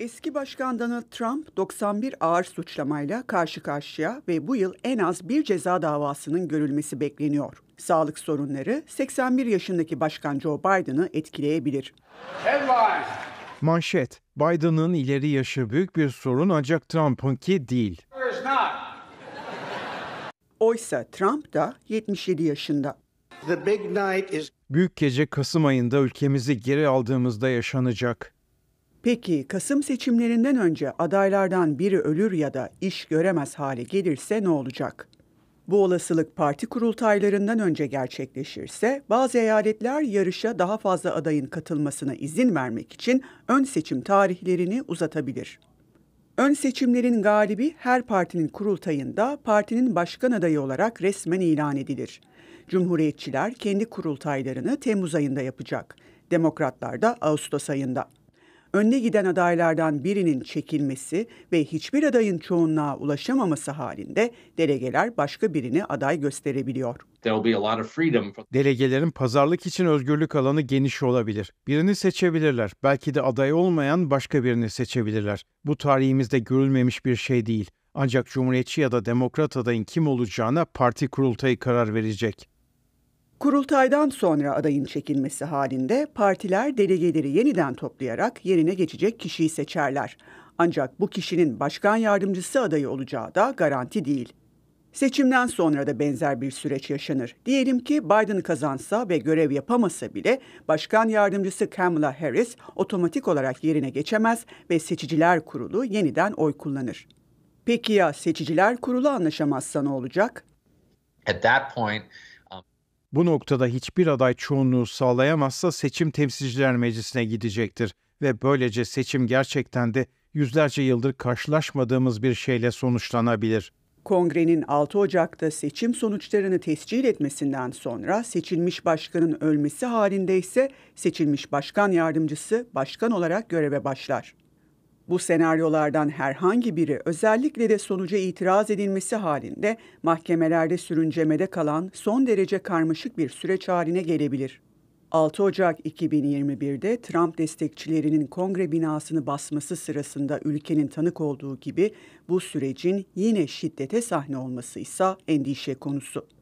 Eski Başkan Donald Trump 91 ağır suçlamayla karşı karşıya ve bu yıl en az bir ceza davasının görülmesi bekleniyor. Sağlık sorunları 81 yaşındaki Başkan Joe Biden'ı etkileyebilir. Headline. Manşet, Biden'ın ileri yaşı büyük bir sorun ancak Trump'ınki değil. Oysa Trump da 77 yaşında. Is... Büyük gece Kasım ayında ülkemizi geri aldığımızda yaşanacak. Peki Kasım seçimlerinden önce adaylardan biri ölür ya da iş göremez hale gelirse ne olacak? Bu olasılık parti kurultaylarından önce gerçekleşirse bazı eyaletler yarışa daha fazla adayın katılmasına izin vermek için ön seçim tarihlerini uzatabilir. Ön seçimlerin galibi her partinin kurultayında partinin başkan adayı olarak resmen ilan edilir. Cumhuriyetçiler kendi kurultaylarını Temmuz ayında yapacak, Demokratlar da Ağustos ayında önde giden adaylardan birinin çekilmesi ve hiçbir adayın çoğunluğa ulaşamaması halinde delegeler başka birini aday gösterebiliyor. Delegelerin pazarlık için özgürlük alanı geniş olabilir. Birini seçebilirler. Belki de aday olmayan başka birini seçebilirler. Bu tarihimizde görülmemiş bir şey değil. Ancak Cumhuriyetçi ya da Demokrat adayın kim olacağına parti kurultayı karar verecek. Kurultaydan sonra adayın çekilmesi halinde partiler delegeleri yeniden toplayarak yerine geçecek kişiyi seçerler. Ancak bu kişinin başkan yardımcısı adayı olacağı da garanti değil. Seçimden sonra da benzer bir süreç yaşanır. Diyelim ki Biden kazansa ve görev yapamasa bile başkan yardımcısı Kamala Harris otomatik olarak yerine geçemez ve seçiciler kurulu yeniden oy kullanır. Peki ya seçiciler kurulu anlaşamazsa ne olacak? At that point bu noktada hiçbir aday çoğunluğu sağlayamazsa seçim temsilciler meclisine gidecektir ve böylece seçim gerçekten de yüzlerce yıldır karşılaşmadığımız bir şeyle sonuçlanabilir. Kongrenin 6 Ocak'ta seçim sonuçlarını tescil etmesinden sonra seçilmiş başkanın ölmesi halinde ise seçilmiş başkan yardımcısı başkan olarak göreve başlar. Bu senaryolardan herhangi biri özellikle de sonuca itiraz edilmesi halinde mahkemelerde sürüncemede kalan son derece karmaşık bir süreç haline gelebilir. 6 Ocak 2021'de Trump destekçilerinin kongre binasını basması sırasında ülkenin tanık olduğu gibi bu sürecin yine şiddete sahne olması ise endişe konusu.